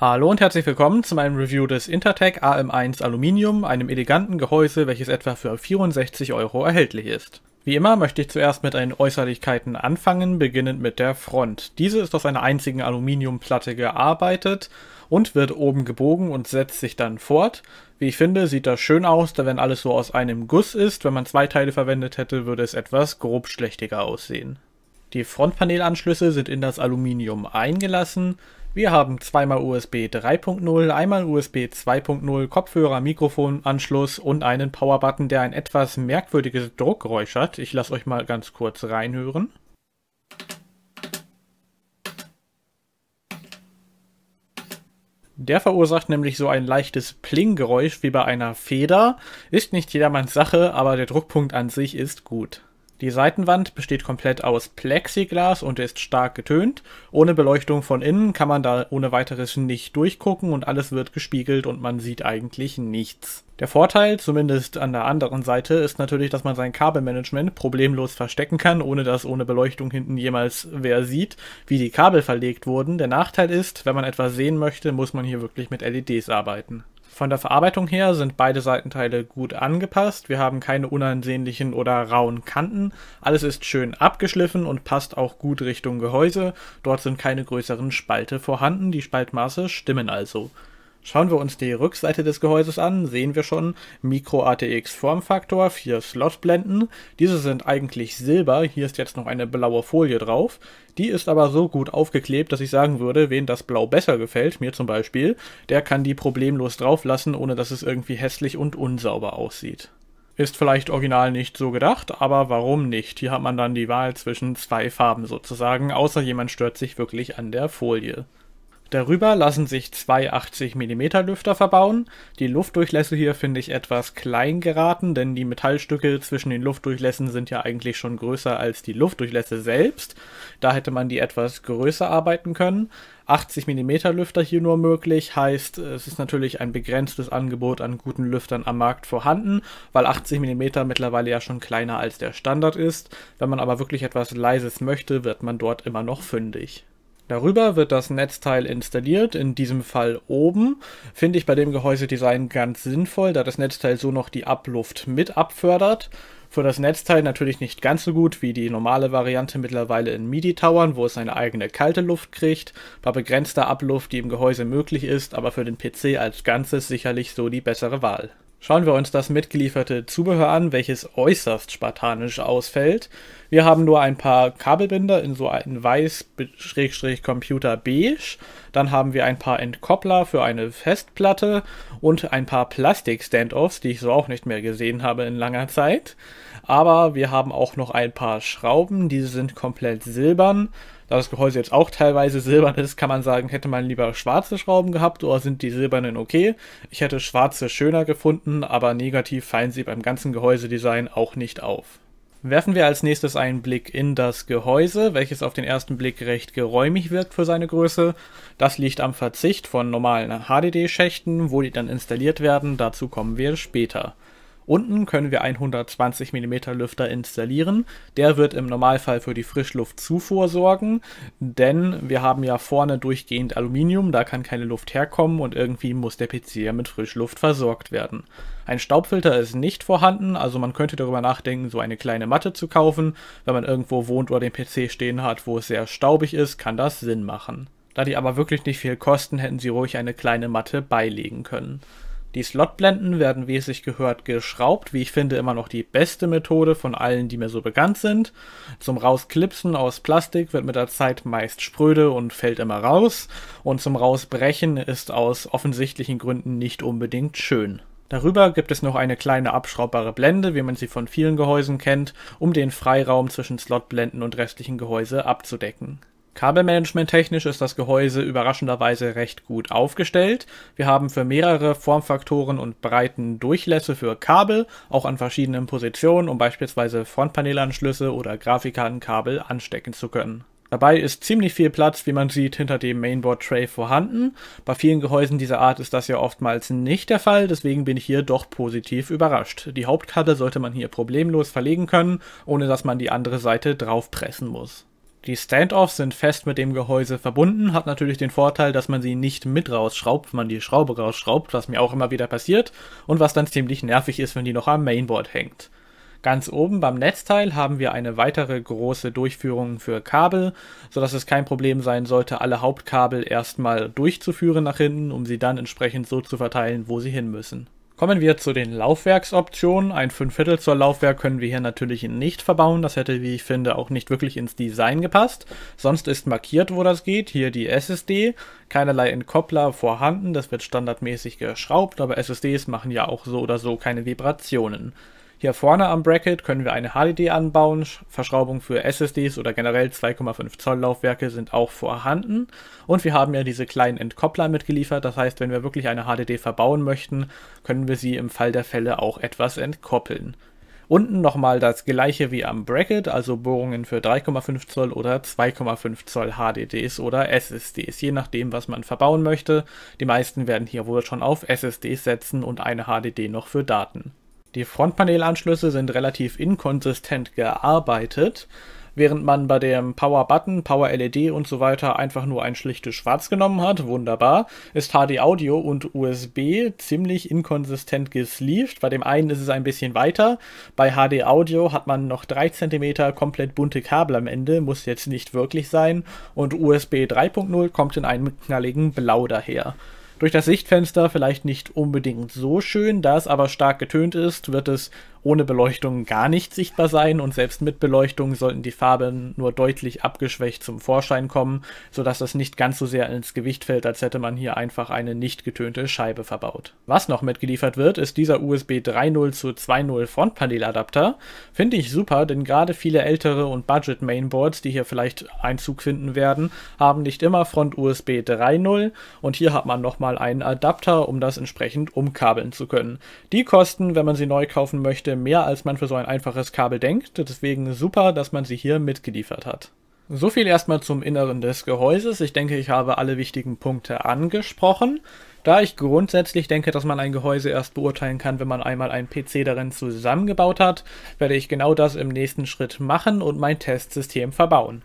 Hallo und herzlich willkommen zu meinem Review des Intertech AM1 Aluminium, einem eleganten Gehäuse, welches etwa für 64 Euro erhältlich ist. Wie immer möchte ich zuerst mit den Äußerlichkeiten anfangen, beginnend mit der Front. Diese ist aus einer einzigen Aluminiumplatte gearbeitet und wird oben gebogen und setzt sich dann fort. Wie ich finde, sieht das schön aus, da wenn alles so aus einem Guss ist, wenn man zwei Teile verwendet hätte, würde es etwas grobschlächtiger aussehen. Die Frontpanelanschlüsse sind in das Aluminium eingelassen wir haben zweimal USB 3.0, einmal USB 2.0, Kopfhörer, Mikrofonanschluss und einen Powerbutton, der ein etwas merkwürdiges Druckgeräusch hat. Ich lasse euch mal ganz kurz reinhören. Der verursacht nämlich so ein leichtes Pling-Geräusch wie bei einer Feder. Ist nicht jedermanns Sache, aber der Druckpunkt an sich ist gut. Die Seitenwand besteht komplett aus Plexiglas und ist stark getönt. Ohne Beleuchtung von innen kann man da ohne weiteres nicht durchgucken und alles wird gespiegelt und man sieht eigentlich nichts. Der Vorteil, zumindest an der anderen Seite, ist natürlich, dass man sein Kabelmanagement problemlos verstecken kann, ohne dass ohne Beleuchtung hinten jemals wer sieht, wie die Kabel verlegt wurden. Der Nachteil ist, wenn man etwas sehen möchte, muss man hier wirklich mit LEDs arbeiten. Von der Verarbeitung her sind beide Seitenteile gut angepasst. Wir haben keine unansehnlichen oder rauen Kanten. Alles ist schön abgeschliffen und passt auch gut Richtung Gehäuse. Dort sind keine größeren Spalte vorhanden. Die Spaltmaße stimmen also. Schauen wir uns die Rückseite des Gehäuses an, sehen wir schon Micro ATX Formfaktor, vier Slotblenden. Diese sind eigentlich silber, hier ist jetzt noch eine blaue Folie drauf. Die ist aber so gut aufgeklebt, dass ich sagen würde, wen das Blau besser gefällt, mir zum Beispiel, der kann die problemlos drauflassen, ohne dass es irgendwie hässlich und unsauber aussieht. Ist vielleicht original nicht so gedacht, aber warum nicht? Hier hat man dann die Wahl zwischen zwei Farben sozusagen, außer jemand stört sich wirklich an der Folie. Darüber lassen sich zwei 80 mm Lüfter verbauen. Die Luftdurchlässe hier finde ich etwas klein geraten, denn die Metallstücke zwischen den Luftdurchlässen sind ja eigentlich schon größer als die Luftdurchlässe selbst. Da hätte man die etwas größer arbeiten können. 80 mm Lüfter hier nur möglich, heißt, es ist natürlich ein begrenztes Angebot an guten Lüftern am Markt vorhanden, weil 80 mm mittlerweile ja schon kleiner als der Standard ist. Wenn man aber wirklich etwas Leises möchte, wird man dort immer noch fündig. Darüber wird das Netzteil installiert, in diesem Fall oben. Finde ich bei dem Gehäusedesign ganz sinnvoll, da das Netzteil so noch die Abluft mit abfördert. Für das Netzteil natürlich nicht ganz so gut wie die normale Variante mittlerweile in MIDI-Towern, wo es seine eigene kalte Luft kriegt, bei begrenzter Abluft, die im Gehäuse möglich ist, aber für den PC als Ganzes sicherlich so die bessere Wahl. Schauen wir uns das mitgelieferte Zubehör an, welches äußerst spartanisch ausfällt. Wir haben nur ein paar Kabelbinder in so einem weiß-computer-beige. Dann haben wir ein paar Entkoppler für eine Festplatte und ein paar Plastik-Standoffs, die ich so auch nicht mehr gesehen habe in langer Zeit. Aber wir haben auch noch ein paar Schrauben, diese sind komplett silbern da das Gehäuse jetzt auch teilweise silbern ist, kann man sagen, hätte man lieber schwarze Schrauben gehabt oder sind die silbernen okay? Ich hätte schwarze schöner gefunden, aber negativ fallen sie beim ganzen Gehäusedesign auch nicht auf. Werfen wir als nächstes einen Blick in das Gehäuse, welches auf den ersten Blick recht geräumig wirkt für seine Größe. Das liegt am Verzicht von normalen HDD-Schächten, wo die dann installiert werden, dazu kommen wir später. Unten können wir 120 mm Lüfter installieren. Der wird im Normalfall für die Frischluftzufuhr sorgen, denn wir haben ja vorne durchgehend Aluminium, da kann keine Luft herkommen und irgendwie muss der PC ja mit Frischluft versorgt werden. Ein Staubfilter ist nicht vorhanden, also man könnte darüber nachdenken, so eine kleine Matte zu kaufen. Wenn man irgendwo wohnt oder den PC stehen hat, wo es sehr staubig ist, kann das Sinn machen. Da die aber wirklich nicht viel kosten, hätten sie ruhig eine kleine Matte beilegen können. Die Slotblenden werden, wie es sich gehört, geschraubt, wie ich finde, immer noch die beste Methode von allen, die mir so bekannt sind. Zum Rausklipsen aus Plastik wird mit der Zeit meist spröde und fällt immer raus, und zum Rausbrechen ist aus offensichtlichen Gründen nicht unbedingt schön. Darüber gibt es noch eine kleine abschraubbare Blende, wie man sie von vielen Gehäusen kennt, um den Freiraum zwischen Slotblenden und restlichen Gehäuse abzudecken. Kabelmanagement-technisch ist das Gehäuse überraschenderweise recht gut aufgestellt. Wir haben für mehrere Formfaktoren und Breiten Durchlässe für Kabel, auch an verschiedenen Positionen, um beispielsweise Frontpaneelanschlüsse oder Grafikkartenkabel anstecken zu können. Dabei ist ziemlich viel Platz, wie man sieht, hinter dem Mainboard-Tray vorhanden. Bei vielen Gehäusen dieser Art ist das ja oftmals nicht der Fall, deswegen bin ich hier doch positiv überrascht. Die Hauptkabel sollte man hier problemlos verlegen können, ohne dass man die andere Seite draufpressen muss. Die Standoffs sind fest mit dem Gehäuse verbunden, hat natürlich den Vorteil, dass man sie nicht mit rausschraubt, wenn man die Schraube rausschraubt, was mir auch immer wieder passiert und was dann ziemlich nervig ist, wenn die noch am Mainboard hängt. Ganz oben beim Netzteil haben wir eine weitere große Durchführung für Kabel, sodass es kein Problem sein sollte, alle Hauptkabel erstmal durchzuführen nach hinten, um sie dann entsprechend so zu verteilen, wo sie hin müssen. Kommen wir zu den Laufwerksoptionen. Ein Fünfviertel zur Laufwerk können wir hier natürlich nicht verbauen. Das hätte, wie ich finde, auch nicht wirklich ins Design gepasst. Sonst ist markiert, wo das geht. Hier die SSD. Keinerlei Entkoppler vorhanden. Das wird standardmäßig geschraubt, aber SSDs machen ja auch so oder so keine Vibrationen. Hier vorne am Bracket können wir eine HDD anbauen. Verschraubung für SSDs oder generell 2,5 Zoll Laufwerke sind auch vorhanden. Und wir haben ja diese kleinen Entkoppler mitgeliefert. Das heißt, wenn wir wirklich eine HDD verbauen möchten, können wir sie im Fall der Fälle auch etwas entkoppeln. Unten nochmal das gleiche wie am Bracket, also Bohrungen für 3,5 Zoll oder 2,5 Zoll HDDs oder SSDs, je nachdem, was man verbauen möchte. Die meisten werden hier wohl schon auf SSDs setzen und eine HDD noch für Daten. Die Frontpanelanschlüsse sind relativ inkonsistent gearbeitet. Während man bei dem Power Button, Power LED und so weiter einfach nur ein schlichtes Schwarz genommen hat, wunderbar, ist HD Audio und USB ziemlich inkonsistent gesleeved. Bei dem einen ist es ein bisschen weiter, bei HD Audio hat man noch 3 cm komplett bunte Kabel am Ende, muss jetzt nicht wirklich sein, und USB 3.0 kommt in einem knalligen Blau daher. Durch das Sichtfenster vielleicht nicht unbedingt so schön, da es aber stark getönt ist, wird es ohne Beleuchtung gar nicht sichtbar sein und selbst mit Beleuchtung sollten die Farben nur deutlich abgeschwächt zum Vorschein kommen, sodass es nicht ganz so sehr ins Gewicht fällt, als hätte man hier einfach eine nicht getönte Scheibe verbaut. Was noch mitgeliefert wird, ist dieser USB 3.0 zu 2.0 Frontpaneladapter. Finde ich super, denn gerade viele ältere und Budget-Mainboards, die hier vielleicht Einzug finden werden, haben nicht immer Front USB 3.0 und hier hat man nochmal nochmal einen Adapter, um das entsprechend umkabeln zu können. Die kosten, wenn man sie neu kaufen möchte, mehr als man für so ein einfaches Kabel denkt. Deswegen super, dass man sie hier mitgeliefert hat. So viel erstmal zum Inneren des Gehäuses. Ich denke, ich habe alle wichtigen Punkte angesprochen. Da ich grundsätzlich denke, dass man ein Gehäuse erst beurteilen kann, wenn man einmal einen PC darin zusammengebaut hat, werde ich genau das im nächsten Schritt machen und mein Testsystem verbauen.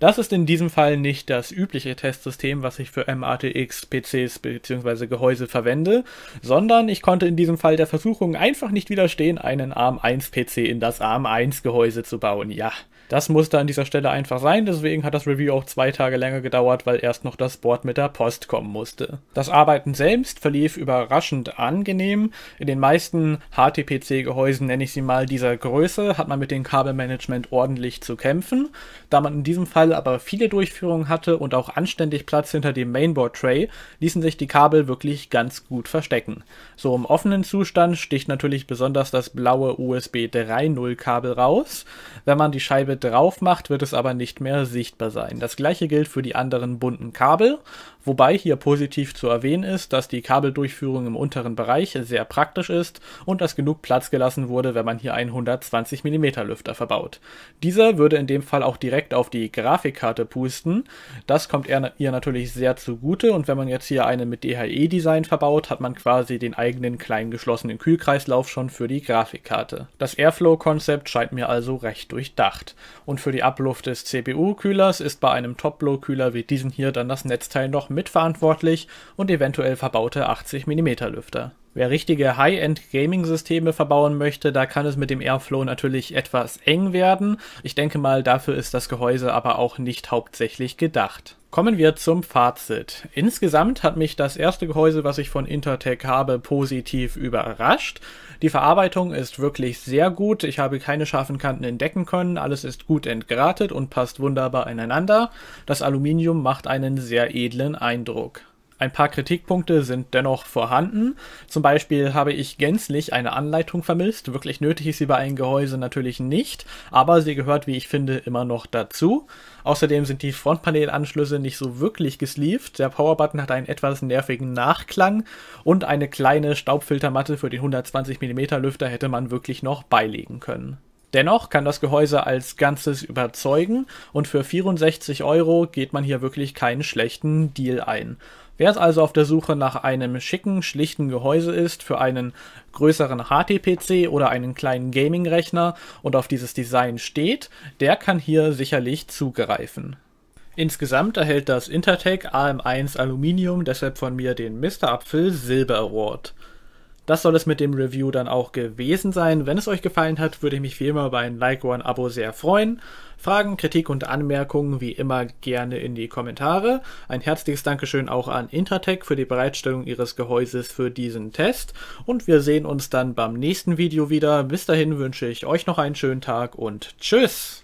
Das ist in diesem Fall nicht das übliche Testsystem, was ich für MATX, PCs bzw. Gehäuse verwende, sondern ich konnte in diesem Fall der Versuchung einfach nicht widerstehen, einen ARM1 PC in das ARM1 Gehäuse zu bauen. Ja, das musste an dieser Stelle einfach sein, deswegen hat das Review auch zwei Tage länger gedauert, weil erst noch das Board mit der Post kommen musste. Das Arbeiten selbst verlief überraschend angenehm. In den meisten HTPC-Gehäusen, nenne ich sie mal, dieser Größe hat man mit dem Kabelmanagement ordentlich zu kämpfen. Da man in diesem Fall aber viele Durchführungen hatte und auch anständig Platz hinter dem Mainboard-Tray, ließen sich die Kabel wirklich ganz gut verstecken. So im offenen Zustand sticht natürlich besonders das blaue USB 3.0 Kabel raus. Wenn man die Scheibe drauf macht, wird es aber nicht mehr sichtbar sein. Das gleiche gilt für die anderen bunten Kabel wobei hier positiv zu erwähnen ist, dass die Kabeldurchführung im unteren Bereich sehr praktisch ist und dass genug Platz gelassen wurde, wenn man hier einen 120 mm Lüfter verbaut. Dieser würde in dem Fall auch direkt auf die Grafikkarte pusten, das kommt ihr natürlich sehr zugute und wenn man jetzt hier eine mit DHE-Design verbaut, hat man quasi den eigenen kleinen geschlossenen Kühlkreislauf schon für die Grafikkarte. Das Airflow-Konzept scheint mir also recht durchdacht. Und für die Abluft des CPU-Kühlers ist bei einem top low kühler wie diesen hier dann das Netzteil noch mitverantwortlich und eventuell verbaute 80 mm Lüfter. Wer richtige High-End-Gaming-Systeme verbauen möchte, da kann es mit dem Airflow natürlich etwas eng werden. Ich denke mal, dafür ist das Gehäuse aber auch nicht hauptsächlich gedacht. Kommen wir zum Fazit. Insgesamt hat mich das erste Gehäuse, was ich von Intertech habe, positiv überrascht. Die Verarbeitung ist wirklich sehr gut. Ich habe keine scharfen Kanten entdecken können. Alles ist gut entgratet und passt wunderbar ineinander. Das Aluminium macht einen sehr edlen Eindruck. Ein paar Kritikpunkte sind dennoch vorhanden. Zum Beispiel habe ich gänzlich eine Anleitung vermisst. Wirklich nötig ist sie bei einem Gehäuse natürlich nicht, aber sie gehört, wie ich finde, immer noch dazu. Außerdem sind die Frontpanelanschlüsse nicht so wirklich gesleeved. Der Powerbutton hat einen etwas nervigen Nachklang und eine kleine Staubfiltermatte für den 120mm Lüfter hätte man wirklich noch beilegen können. Dennoch kann das Gehäuse als Ganzes überzeugen und für 64 Euro geht man hier wirklich keinen schlechten Deal ein. Wer jetzt also auf der Suche nach einem schicken, schlichten Gehäuse ist für einen größeren HT-PC oder einen kleinen Gaming-Rechner und auf dieses Design steht, der kann hier sicherlich zugreifen. Insgesamt erhält das Intertech AM1 Aluminium deshalb von mir den Mr. Apfel Silber Award. Das soll es mit dem Review dann auch gewesen sein. Wenn es euch gefallen hat, würde ich mich wie immer über ein Like oder ein Abo sehr freuen. Fragen, Kritik und Anmerkungen wie immer gerne in die Kommentare. Ein herzliches Dankeschön auch an Intertech für die Bereitstellung ihres Gehäuses für diesen Test. Und wir sehen uns dann beim nächsten Video wieder. Bis dahin wünsche ich euch noch einen schönen Tag und tschüss!